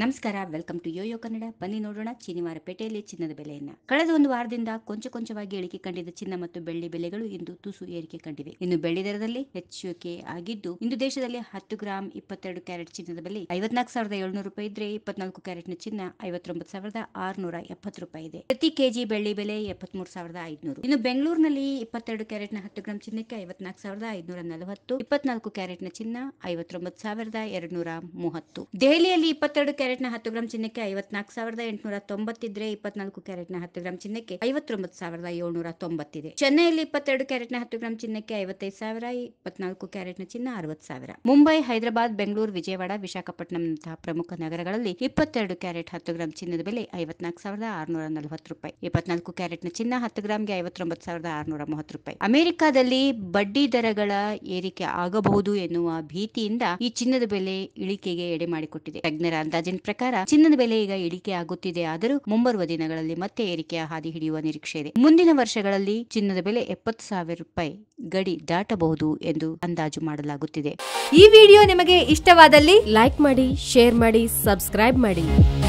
ನಮಸ್ಕಾರ welcome to ಯೋ ಕನ್ನಡ ಬನ್ನಿ ನೋಡೋಣ ಶನಿವಾರ ಪೇಟೆಯಲ್ಲಿ ಚಿನ್ನದ ಬೆಲೆಯನ್ನ ಕಳೆದ ಒಂದು ವಾರದಿಂದ ಕೊಂಚ ಕೊಂಚವಾಗಿ ಇಳಿಕೆ ಕಂಡಿದ್ದ ಚಿನ್ನ ಮತ್ತು ಬೆಳ್ಳಿ ಬೆಲೆಗಳು ಇಂದು ತುಸು ಏರಿಕೆ ಕಂಡಿವೆ ಇನ್ನು ಬೆಳ್ಳಿ ದರದಲ್ಲಿ ಹೆಚ್ಚುವಿಕೆ ಆಗಿದ್ದು ಇಂದು ದೇಶದಲ್ಲಿ ಹತ್ತು ಗ್ರಾಮ್ ಇಪ್ಪತ್ತೆರಡು ಕ್ಯಾರೆಟ್ ಚಿನ್ನದ ಬೆಲೆ ಐವತ್ನಾಲ್ಕು ಸಾವಿರದ ಏಳ್ನೂರು ರೂಪಾಯಿ ಇದ್ರೆ ಇಪ್ಪತ್ನಾಲ್ಕು ಕ್ಯಾರೆಟ್ ನ ಚಿನ್ನ ಐವತ್ತೊಂಬತ್ತು ಸಾವಿರದ ಆರ್ನೂರ ಎಪ್ಪತ್ತು ರೂಪಾಯಿ ಇದೆ ಪ್ರತಿ ಕೆಜಿ ಬೆಳ್ಳಿ ಬೆಲೆ ಎಪ್ಪತ್ಮೂರು ಸಾವಿರದ ಐದುನೂರು ಇನ್ನು ಬೆಂಗಳೂರಿನಲ್ಲಿ ಇಪ್ಪತ್ತೆರಡು ಕ್ಯಾರೆಟ್ ನ ಹತ್ತು ಗ್ರಾಮ್ ಚಿನ್ನಕ್ಕೆ ಐವತ್ನಾಲ್ಕು ಸಾವಿರದ ಐದುನೂರ ನಲವತ್ತು ಇಪ್ಪತ್ನಾಲ್ಕು ಕ್ಯಾರೆಟ್ ನ ಚಿನ್ನ ಐವತ್ತೊಂಬತ್ತು ಸಾವಿರದ ನೂರ ಮೂವತ್ತು ದೆಹಲಿಯಲ್ಲಿ ಇಪ್ಪತ್ತೆರಡು ಕ್ಯಾರೆಟ್ ಕ್ಯಾರೆಟ್ನ ಹತ್ತು ಗ್ರಾಮ್ ಚಿನ್ನಕ್ಕೆ ಐವತ್ನಾಲ್ಕು ಸಾವಿರದ ಎಂಟುನೂರ ತೊಂಬತ್ತಿದ್ರೆ ಇಪ್ಪತ್ನಾಲ್ಕು ಕ್ಯಾರೆಟ್ನ ಹತ್ತು ಗ್ರಾಮ್ ಚಿನ್ನಕ್ಕೆ ಐವತ್ತೊಂಬತ್ತು ಸಾವಿರದ ಏಳ್ನೂರ ತೊಂಬತ್ತಿದೆ ಚೆನ್ನೈಯಲ್ಲಿ ಇಪ್ಪತ್ತೆರಡು ಕ್ಯಾರೆಟ್ನ ಹತ್ತು ಗ್ರಾಮ್ ಚಿನ್ನಕ್ಕೆ ಐವತ್ತೈದು ಸಾವಿರ ಇಪ್ಪತ್ನಾಲ್ಕು ಕ್ಯಾರೆಟ್ನ ಚಿನ್ನ ಅರವತ್ತು ಸಾವಿರ ಮುಂಬೈ ಹೈದರಾಬಾದ್ ಬೆಂಗಳೂರು ವಿಜಯವಾಡ ವಿಶಾಖಪಟ್ಟಣಂತಹ ಪ್ರಮುಖ ನಗರಗಳಲ್ಲಿ ಇಪ್ಪತ್ತೆರಡು ಕ್ಯಾರೆಟ್ ಹತ್ತು ಗ್ರಾಮ್ ಚಿನ್ನದ ಬೆಲೆ ಐವತ್ನಾಲ್ಕು ಸಾವಿರದ ಆರುನೂರ ನಲವತ್ತು ರೂಪಾಯಿ ಇಪ್ಪತ್ನಾಲ್ಕು ಕ್ಯಾರೆಟ್ನ ಚಿನ್ನ ಹತ್ತು ಗ್ರಾಮ್ಗೆ ಐವತ್ತೊಂಬತ್ತು ಸಾವಿರದ ಆರುನೂರ ಮೂವತ್ತು ರೂಪಾಯಿ ಅಮೆರಿಕಾದಲ್ಲಿ ಬಡ್ಡಿ ದರಗಳ ಏರಿಕೆ ಆಗಬಹುದು ಎನ್ನುವ ಭೀತಿಯಿಂದ ಈ ಚಿನ್ನದ ಬೆಲೆ ಇಳಿಕೆಗೆ ಎಡೆ ಮಾಡಿಕೊಟ್ಟಿದೆ ತಜ್ಞರ ಅಂದಾಜಿನ ಪ್ರಕಾರ ಚಿನ್ನದ ಬೆಲೆ ಈಗ ಇಳಿಕೆ ಆಗುತ್ತಿದೆ ಆದರೂ ಮುಂಬರುವ ದಿನಗಳಲ್ಲಿ ಮತ್ತೆ ಏರಿಕೆಯ ಹಾದಿ ಹಿಡಿಯುವ ನಿರೀಕ್ಷೆ ಇದೆ ಮುಂದಿನ ವರ್ಷಗಳಲ್ಲಿ ಚಿನ್ನದ ಬೆಲೆ ಎಪ್ಪತ್ತು ಸಾವಿರ ರೂಪಾಯಿ ಗಡಿ ದಾಟಬಹುದು ಎಂದು ಅಂದಾಜು ಮಾಡಲಾಗುತ್ತಿದೆ ಈ ವಿಡಿಯೋ ನಿಮಗೆ ಇಷ್ಟವಾದಲ್ಲಿ ಲೈಕ್ ಮಾಡಿ ಶೇರ್ ಮಾಡಿ ಸಬ್ಸ್ಕ್ರೈಬ್ ಮಾಡಿ